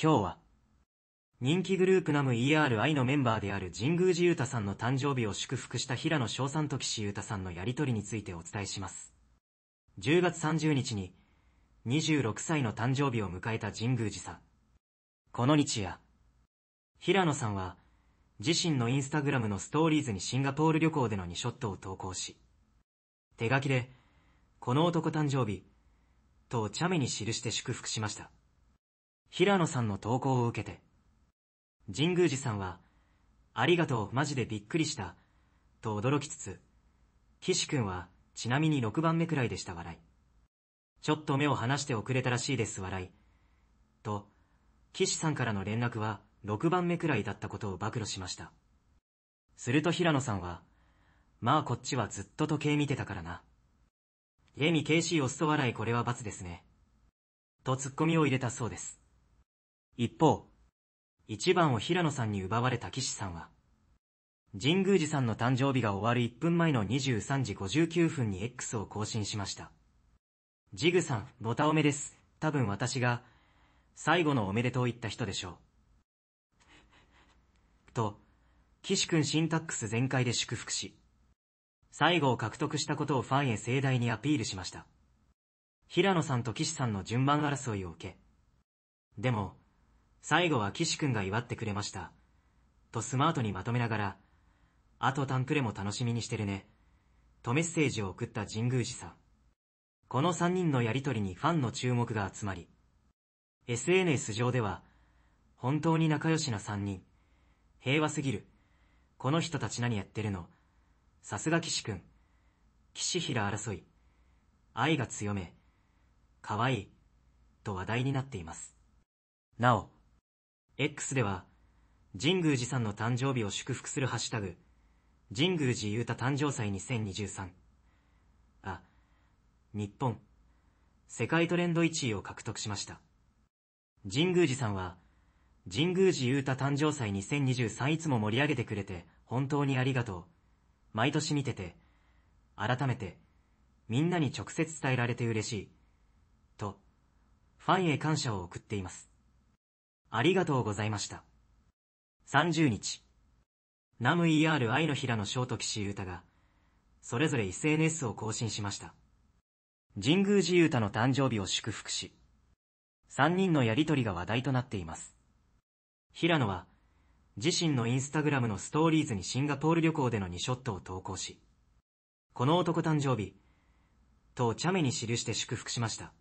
今日は、人気グループナム ERI のメンバーである神宮寺勇太さんの誕生日を祝福した平野翔さんと岸優太さんのやりとりについてお伝えします。10月30日に、26歳の誕生日を迎えた神宮寺さん。この日夜、平野さんは、自身のインスタグラムのストーリーズにシンガポール旅行での2ショットを投稿し、手書きで、この男誕生日、とお茶目に記して祝福しました。平野さんの投稿を受けて、神宮寺さんは、ありがとうマジでびっくりした、と驚きつつ、岸くんはちなみに6番目くらいでした笑い。ちょっと目を離して遅れたらしいです笑い。と、岸さんからの連絡は6番目くらいだったことを暴露しました。すると平野さんは、まあこっちはずっと時計見てたからな。家に KC おすそ笑いこれは罰ですね。とツッコミを入れたそうです。一方、一番を平野さんに奪われた岸さんは、神宮寺さんの誕生日が終わる1分前の23時59分に X を更新しました。ジグさん、ボタおめです。多分私が、最後のおめでとう言った人でしょう。と、岸くんシンタックス全開で祝福し、最後を獲得したことをファンへ盛大にアピールしました。平野さんと岸さんの順番争いを受け、でも、最後は岸くんが祝ってくれました。とスマートにまとめながら、あとタンクレも楽しみにしてるね。とメッセージを送った神宮寺さん。この三人のやりとりにファンの注目が集まり、SNS 上では、本当に仲良しな三人、平和すぎる、この人たち何やってるの、さすが岸くん、岸平争い、愛が強め、可愛い、と話題になっています。なお、X では、神宮寺さんの誕生日を祝福するハッシュタグ、神宮寺ゆうた誕生祭2023。あ、日本、世界トレンド1位を獲得しました。神宮寺さんは、神宮寺ゆうた誕生祭2023いつも盛り上げてくれて本当にありがとう。毎年見てて、改めて、みんなに直接伝えられて嬉しい。と、ファンへ感謝を送っています。ありがとうございました。30日、ナム ER 愛の平野翔とユータが、それぞれ SNS を更新しました。神宮寺ー太の誕生日を祝福し、3人のやりとりが話題となっています。平野は、自身のインスタグラムのストーリーズにシンガポール旅行での2ショットを投稿し、この男誕生日、とお茶目に記して祝福しました。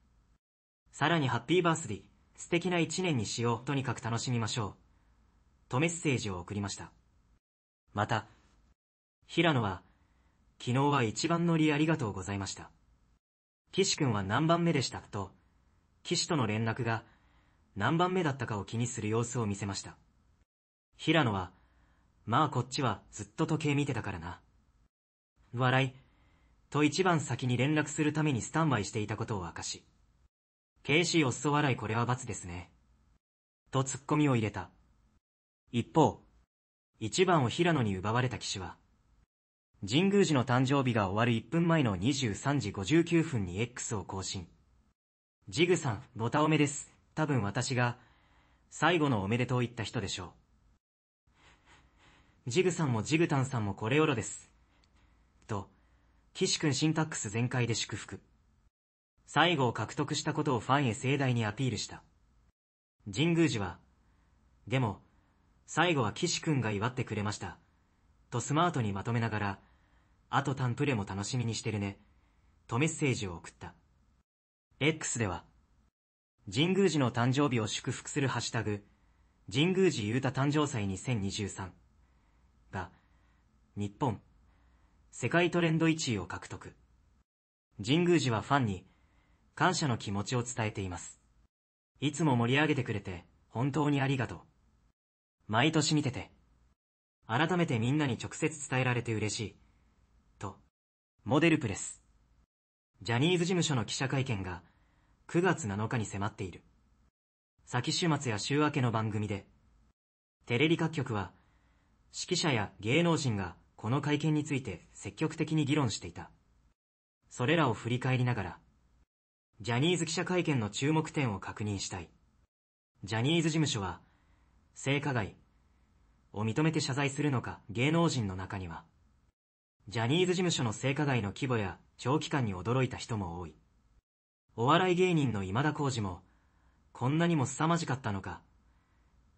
さらにハッピーバースディ、素敵な一年にしよう。とにかく楽しみましょう。とメッセージを送りました。また、平野は、昨日は一番乗りありがとうございました。岸くんは何番目でしたと、岸との連絡が何番目だったかを気にする様子を見せました。平野は、まあこっちはずっと時計見てたからな。笑い、と一番先に連絡するためにスタンバイしていたことを明かし、KC お裾笑いこれは罰ですね。と突っ込みを入れた。一方、一番を平野に奪われた騎士は、神宮寺の誕生日が終わる1分前の23時59分に X を更新。ジグさん、ボタおめです。多分私が、最後のおめでとう言った人でしょう。ジグさんもジグタンさんもこれよろです。と、岸んシンタックス全開で祝福。最後を獲得したことをファンへ盛大にアピールした。神宮寺は、でも、最後は岸くんが祝ってくれました。とスマートにまとめながら、あとタンプレも楽しみにしてるね。とメッセージを送った。X では、神宮寺の誕生日を祝福するハッシュタグ、神宮寺ゆうた誕生祭2023が、日本、世界トレンド1位を獲得。神宮寺はファンに、感謝の気持ちを伝えています。いつも盛り上げてくれて、本当にありがとう。毎年見てて。改めてみんなに直接伝えられて嬉しい。と。モデルプレス。ジャニーズ事務所の記者会見が、9月7日に迫っている。先週末や週明けの番組で、テレビ各局は、指揮者や芸能人がこの会見について積極的に議論していた。それらを振り返りながら、ジャニーズ記者会見の注目点を確認したい。ジャニーズ事務所は、性加害を認めて謝罪するのか芸能人の中には、ジャニーズ事務所の性加害の規模や長期間に驚いた人も多い。お笑い芸人の今田耕司も、こんなにも凄まじかったのか、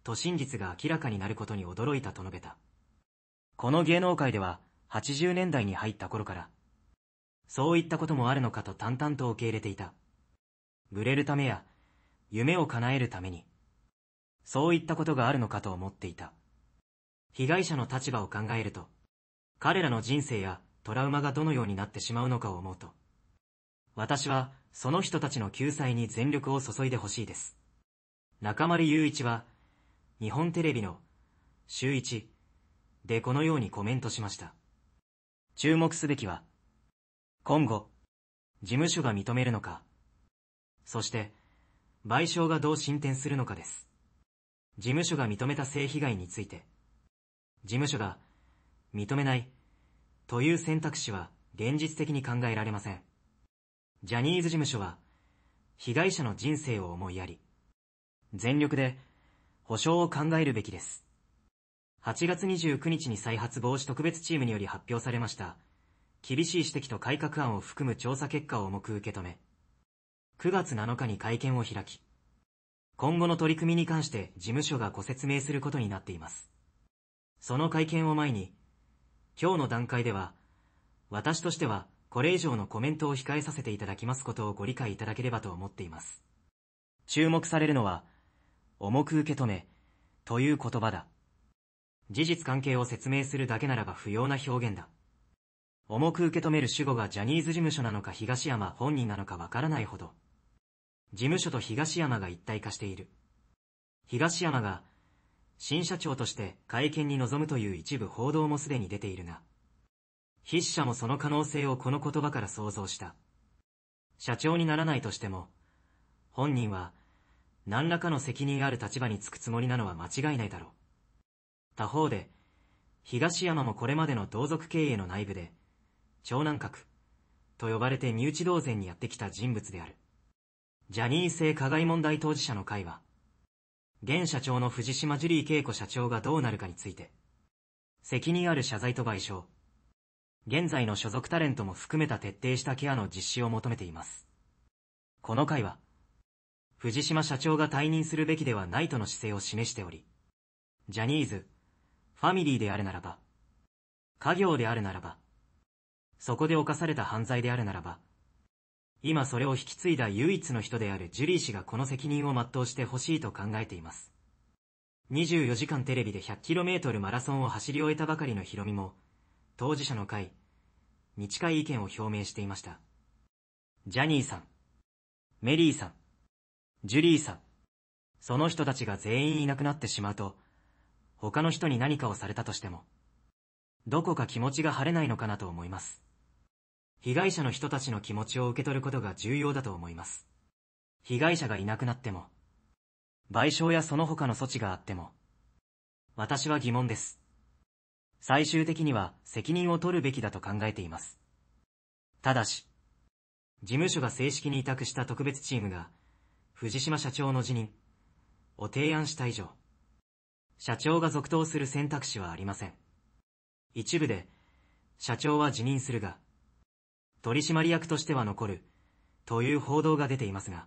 と真実が明らかになることに驚いたと述べた。この芸能界では、80年代に入った頃から、そういったこともあるのかと淡々と受け入れていた。ブれるためや、夢を叶えるために、そういったことがあるのかと思っていた。被害者の立場を考えると、彼らの人生やトラウマがどのようになってしまうのかを思うと、私はその人たちの救済に全力を注いでほしいです。中丸雄一は、日本テレビの、週一でこのようにコメントしました。注目すべきは、今後、事務所が認めるのか、そして、賠償がどう進展するのかです。事務所が認めた性被害について、事務所が認めないという選択肢は現実的に考えられません。ジャニーズ事務所は被害者の人生を思いやり、全力で保償を考えるべきです。8月29日に再発防止特別チームにより発表されました、厳しい指摘と改革案を含む調査結果を重く受け止め、9月7日に会見を開き、今後の取り組みに関して事務所がご説明することになっています。その会見を前に、今日の段階では、私としてはこれ以上のコメントを控えさせていただきますことをご理解いただければと思っています。注目されるのは、重く受け止め、という言葉だ。事実関係を説明するだけならば不要な表現だ。重く受け止める主語がジャニーズ事務所なのか東山本人なのかわからないほど。事務所と東山が一体化している。東山が、新社長として会見に臨むという一部報道もすでに出ているが、筆者もその可能性をこの言葉から想像した。社長にならないとしても、本人は、何らかの責任ある立場につくつもりなのは間違いないだろう。他方で、東山もこれまでの同族経営の内部で、長男閣と呼ばれて身内同然にやってきた人物である。ジャニー性加害問題当事者の会は、現社長の藤島ジュリー景子社長がどうなるかについて、責任ある謝罪と賠償、現在の所属タレントも含めた徹底したケアの実施を求めています。この会は、藤島社長が退任するべきではないとの姿勢を示しており、ジャニーズ、ファミリーであるならば、家業であるならば、そこで犯された犯罪であるならば、今それを引き継いだ唯一の人であるジュリー氏がこの責任を全うしてほしいと考えています。24時間テレビで 100km マラソンを走り終えたばかりのヒロミも、当事者の会に近い意見を表明していました。ジャニーさん、メリーさん、ジュリーさん、その人たちが全員いなくなってしまうと、他の人に何かをされたとしても、どこか気持ちが晴れないのかなと思います。被害者の人たちの気持ちを受け取ることが重要だと思います。被害者がいなくなっても、賠償やその他の措置があっても、私は疑問です。最終的には責任を取るべきだと考えています。ただし、事務所が正式に委託した特別チームが、藤島社長の辞任、を提案した以上、社長が続投する選択肢はありません。一部で、社長は辞任するが、取締役としては残る、という報道が出ていますが。